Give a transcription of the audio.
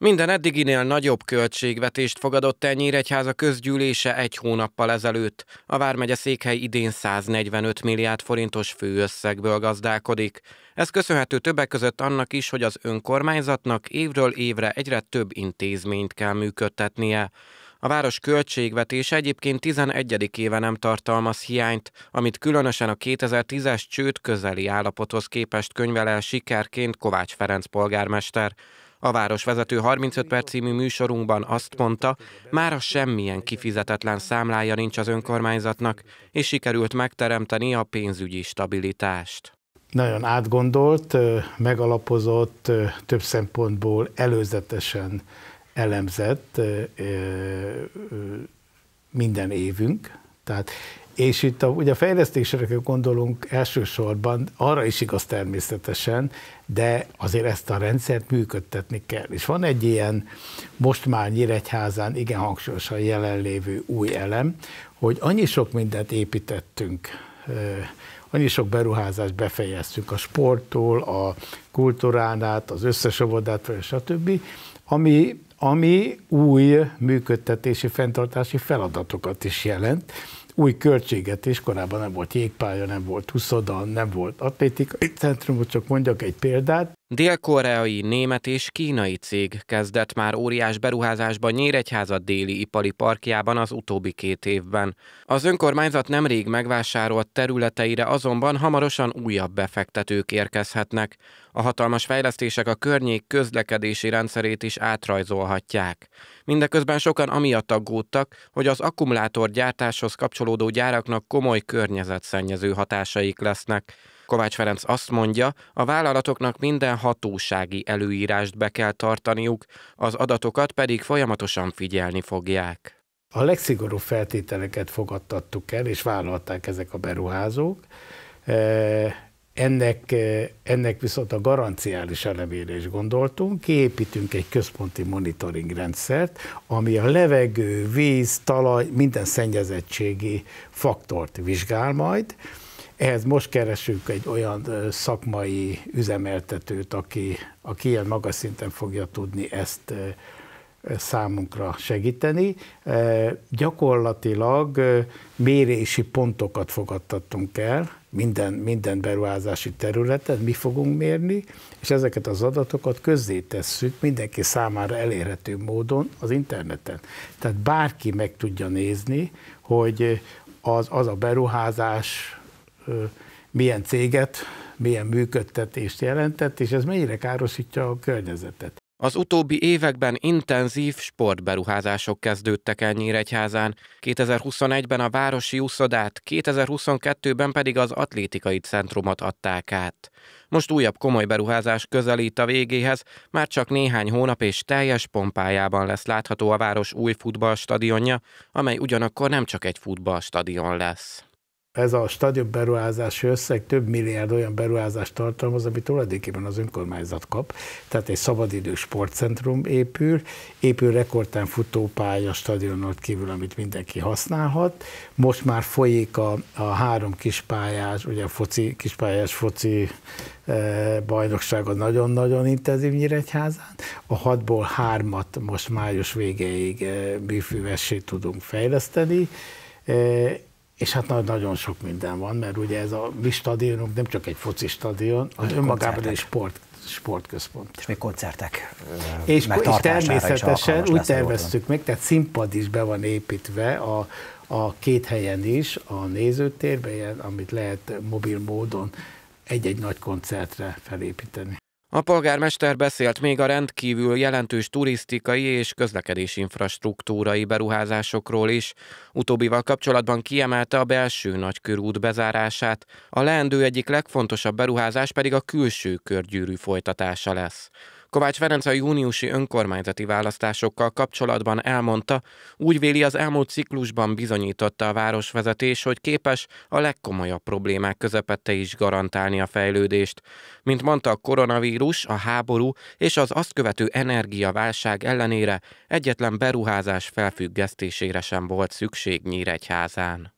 Minden eddiginél nagyobb költségvetést fogadott el Nyíregyháza közgyűlése egy hónappal ezelőtt. A Vármegye székhely idén 145 milliárd forintos főösszegből gazdálkodik. Ez köszönhető többek között annak is, hogy az önkormányzatnak évről évre egyre több intézményt kell működtetnie. A város költségvetése egyébként 11. éve nem tartalmaz hiányt, amit különösen a 2010-es csőd közeli állapothoz képest könyvel el sikerként Kovács Ferenc polgármester. A Városvezető 35 perc című műsorunkban azt mondta, már a semmilyen kifizetetlen számlája nincs az önkormányzatnak, és sikerült megteremteni a pénzügyi stabilitást. Nagyon átgondolt, megalapozott, több szempontból előzetesen elemzett minden évünk, tehát és itt a, ugye a fejlesztésre gondolunk elsősorban, arra is igaz természetesen, de azért ezt a rendszert működtetni kell. És van egy ilyen most már Nyíregyházán igen hangsúlyosan jelenlévő új elem, hogy annyi sok mindent építettünk annyi sok beruházást befejeztünk a sporttól, a kultúrán át, az összes óvodát, stb., ami, ami új működtetési, fenntartási feladatokat is jelent, új és korábban nem volt jégpálya, nem volt huszoda, nem volt atlétikai centrum, csak mondjak egy példát, Dél-koreai, német és kínai cég kezdett már óriás beruházásba Nyíregyháza déli ipari parkjában az utóbbi két évben. Az önkormányzat nemrég megvásárolt területeire azonban hamarosan újabb befektetők érkezhetnek. A hatalmas fejlesztések a környék közlekedési rendszerét is átrajzolhatják. Mindeközben sokan amiatt aggódtak, hogy az akkumulátor gyártáshoz kapcsolódó gyáraknak komoly környezetszennyező hatásaik lesznek. Kovács Ferenc azt mondja, a vállalatoknak minden hatósági előírást be kell tartaniuk, az adatokat pedig folyamatosan figyelni fogják. A legszigorúbb feltételeket fogadtattuk el, és vállalták ezek a beruházók. E, ennek, e, ennek viszont a garanciális elemére is gondoltunk, kiépítünk egy központi monitoring rendszert, ami a levegő, víz, talaj, minden szennyezettségi faktort vizsgál majd, ehhez most keresünk egy olyan szakmai üzemeltetőt, aki, aki ilyen magas szinten fogja tudni ezt számunkra segíteni. Gyakorlatilag mérési pontokat fogadtattunk el, minden, minden beruházási területen mi fogunk mérni, és ezeket az adatokat tesszük mindenki számára elérhető módon az interneten. Tehát bárki meg tudja nézni, hogy az, az a beruházás milyen céget, milyen működtetést jelentett, és ez mennyire károsítja a környezetet. Az utóbbi években intenzív sportberuházások kezdődtek el Nyíregyházán. 2021-ben a városi úszodát, 2022-ben pedig az atlétikai centrumot adták át. Most újabb komoly beruházás közelít a végéhez, már csak néhány hónap és teljes pompájában lesz látható a város új futballstadionja, amely ugyanakkor nem csak egy futballstadion lesz ez a stadion beruházási összeg több milliárd olyan beruházást tartalmaz, amit tulajdonképpen az önkormányzat kap. Tehát egy szabadidő sportcentrum épül, épül rekordtán futópálya stadionot kívül, amit mindenki használhat. Most már folyik a, a három kispályás, ugye a foci, kispályás foci e, bajnoksága nagyon-nagyon intenzív Nyíregyházán. A hatból hármat most május végéig bűfűvessé e, tudunk fejleszteni e, és hát nagyon sok minden van, mert ugye ez a mi stadionunk nem csak egy foci stadion, az önmagában egy sport, sportközpont. És még koncertek És, és természetesen úgy terveztük meg, tehát színpad is be van építve a, a két helyen is, a nézőtérben, amit lehet mobil módon egy-egy nagy koncertre felépíteni. A polgármester beszélt még a rendkívül jelentős turisztikai és közlekedési infrastruktúrai beruházásokról is. Utóbbival kapcsolatban kiemelte a belső nagykörút bezárását, a leendő egyik legfontosabb beruházás pedig a külső körgyűrű folytatása lesz. Kovács Ferenc a júniusi önkormányzati választásokkal kapcsolatban elmondta, úgy véli az elmúlt ciklusban bizonyította a városvezetés, hogy képes a legkomolyabb problémák közepette is garantálni a fejlődést. Mint mondta, a koronavírus, a háború és az azt követő energiaválság ellenére egyetlen beruházás felfüggesztésére sem volt szükség Nyíregyházán.